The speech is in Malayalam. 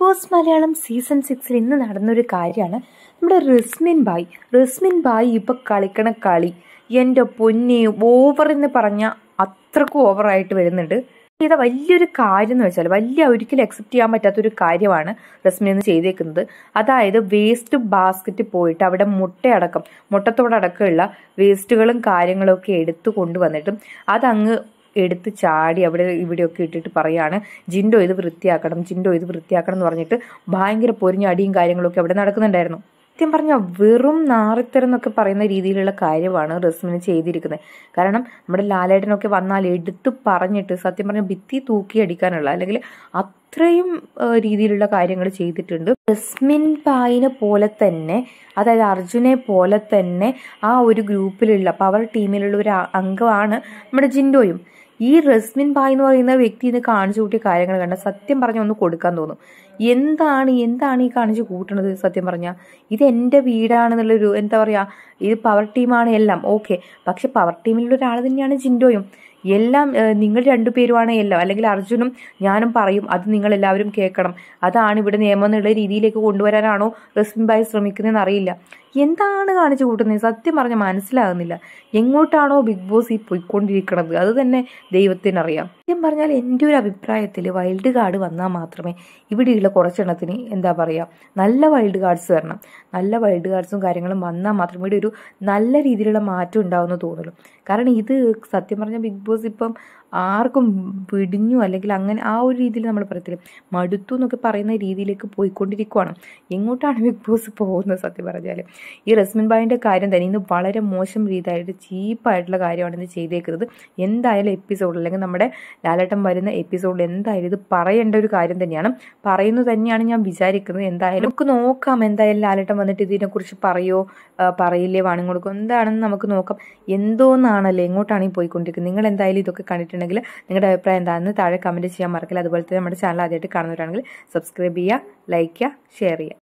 പോസ്റ്റ് മലയാളം സീസൺ സിക്സിൽ ഇന്ന് നടന്നൊരു കാര്യമാണ് നമ്മുടെ റിസ്മിൻ ബായ് റിസ്മിൻ ബായ് ഇപ്പോൾ കളിക്കണ കളി എൻ്റെ പൊന്നെ ഓവർ എന്ന് പറഞ്ഞാൽ അത്രക്കും ഓവറായിട്ട് വരുന്നുണ്ട് ചെയ്ത വലിയൊരു കാര്യം എന്ന് വെച്ചാൽ വലിയ ഒരിക്കലും അക്സെപ്റ്റ് ചെയ്യാൻ പറ്റാത്തൊരു കാര്യമാണ് റസ്മിൻ എന്ന് ചെയ്തേക്കുന്നത് അതായത് വേസ്റ്റ് ബാസ്ക്കറ്റ് പോയിട്ട് അവിടെ മുട്ടയടക്കം മുട്ടത്തോടടക്കമുള്ള വേസ്റ്റുകളും കാര്യങ്ങളൊക്കെ എടുത്തു കൊണ്ടുവന്നിട്ടും അതങ്ങ് എടുത്ത് ചാടി അവിടെ ഇവിടെയൊക്കെ ഇട്ടിട്ട് പറയാണ് ജിൻഡോ ഇത് വൃത്തിയാക്കണം ജിൻഡോ ഇത് വൃത്തിയാക്കണം എന്ന് പറഞ്ഞിട്ട് ഭയങ്കര പൊരിഞ്ഞ അടിയും കാര്യങ്ങളൊക്കെ അവിടെ നടക്കുന്നുണ്ടായിരുന്നു സത്യം പറഞ്ഞാൽ വെറും നാറിത്തരെന്നൊക്കെ പറയുന്ന രീതിയിലുള്ള കാര്യമാണ് റസ്മിന് ചെയ്തിരിക്കുന്നത് കാരണം നമ്മുടെ ലാലേട്ടനൊക്കെ വന്നാൽ എടുത്ത് പറഞ്ഞിട്ട് സത്യം പറഞ്ഞാൽ ഭിത്തി തൂക്കി അടിക്കാനുള്ള അല്ലെങ്കിൽ അത്രയും രീതിയിലുള്ള കാര്യങ്ങൾ ചെയ്തിട്ടുണ്ട് റസ്മിൻ പായിനെ പോലെ തന്നെ അതായത് അർജുനെ പോലെ തന്നെ ആ ഒരു ഗ്രൂപ്പിലുള്ള പവർ ടീമിലുള്ള ഒരു അംഗമാണ് നമ്മുടെ ജിൻഡോയും ഈ റസ്മിൻ ഭായ് എന്ന് പറയുന്ന വ്യക്തി ഇന്ന് കാണിച്ചു കൂട്ടിയ കാര്യങ്ങൾ കണ്ട സത്യം പറഞ്ഞ ഒന്ന് കൊടുക്കാൻ തോന്നും എന്താണ് എന്താണ് ഈ കാണിച്ചു കൂട്ടണത് സത്യം പറഞ്ഞാൽ ഇത് എൻ്റെ വീടാണെന്നുള്ളൊരു എന്താ പറയുക ഇത് പവർ ടീമാണ് എല്ലാം ഓക്കെ പക്ഷെ പവർ ടീമിലുള്ള ഒരാൾ തന്നെയാണ് ജിൻഡോയും എല്ലാം നിങ്ങൾ രണ്ടുപേരുമാണ് എല്ലാം അല്ലെങ്കിൽ അർജുനും ഞാനും പറയും അത് നിങ്ങൾ എല്ലാവരും കേൾക്കണം അതാണ് ഇവിടെ നിയമം എന്നുള്ള രീതിയിലേക്ക് കൊണ്ടുവരാനാണോ റസ്മിൻ ഭായ് ശ്രമിക്കുന്നതെന്ന് അറിയില്ല എന്താണ് കാണിച്ചു കൂട്ടുന്നത് സത്യം പറഞ്ഞ മനസ്സിലാകുന്നില്ല എങ്ങോട്ടാണോ ബിഗ് ബോസ് ഈ പോയിക്കൊണ്ടിരിക്കുന്നത് അത് തന്നെ ദൈവത്തിനറിയാം ഞാൻ പറഞ്ഞാൽ എൻ്റെ ഒരു അഭിപ്രായത്തിൽ വൈൽഡ് കാർഡ് വന്നാൽ മാത്രമേ ഇവിടെയുള്ള കുറച്ചെണ്ണത്തിന് എന്താ പറയുക നല്ല വൈൽഡ് കാർഡ്സ് വരണം നല്ല വൈൽഡ് കാർഡ്സും കാര്യങ്ങളും വന്നാൽ മാത്രമേ ഇവിടെ ഒരു നല്ല രീതിയിലുള്ള മാറ്റം ഉണ്ടാവുമെന്ന് തോന്നുള്ളൂ കാരണം ഇത് സത്യം പറഞ്ഞാൽ ബിഗ് ബോസ് ഇപ്പം ആർക്കും വിടിഞ്ഞു അല്ലെങ്കിൽ അങ്ങനെ ആ ഒരു രീതിയിൽ നമ്മൾ പറയത്തില്ല മടുത്തു എന്നൊക്കെ പറയുന്ന രീതിയിലേക്ക് പോയിക്കൊണ്ടിരിക്കുകയാണ് എങ്ങോട്ടാണ് ബിഗ് ബോസ് പോകുന്നത് സത്യം പറഞ്ഞാൽ ഈ റസ്മിൻ ബായിൻ്റെ കാര്യം തന്നെ ഇന്ന് വളരെ മോശം രീതിയായിട്ട് ചീപ്പായിട്ടുള്ള കാര്യമാണ് ഇന്ന് ചെയ്തേക്കുന്നത് എന്തായാലും എപ്പിസോഡ് അല്ലെങ്കിൽ നമ്മുടെ ലാലട്ടം വരുന്ന എപ്പിസോഡിൽ എന്തായാലും ഇത് പറയേണ്ട ഒരു കാര്യം തന്നെയാണ് പറയുന്നത് തന്നെയാണ് ഞാൻ വിചാരിക്കുന്നത് എന്തായാലും നമുക്ക് നോക്കാം എന്തായാലും ലാലട്ടം വന്നിട്ട് ഇതിനെക്കുറിച്ച് പറയോ പറയില്ലേ വാണിങ്ങോടുക്കോ എന്താണെന്ന് നമുക്ക് നോക്കാം എന്തോന്നാണല്ലേ എങ്ങോട്ടാണ് ഈ പോയിക്കൊണ്ടിരിക്കുന്നത് നിങ്ങൾ എന്തായാലും ഇതൊക്കെ കണ്ടിട്ടുണ്ടെങ്കിൽ നിങ്ങളുടെ അഭിപ്രായം എന്താണെന്ന് താഴെ കമൻറ്റ് ചെയ്യാൻ മറക്കില്ല അതുപോലെ തന്നെ നമ്മുടെ ചാനൽ ആദ്യമായിട്ട് കാണുന്നവരാണെങ്കിൽ സബ്സ്ക്രൈബ് ചെയ്യുക ലൈക്ക് ചെയ്യുക ഷെയർ ചെയ്യുക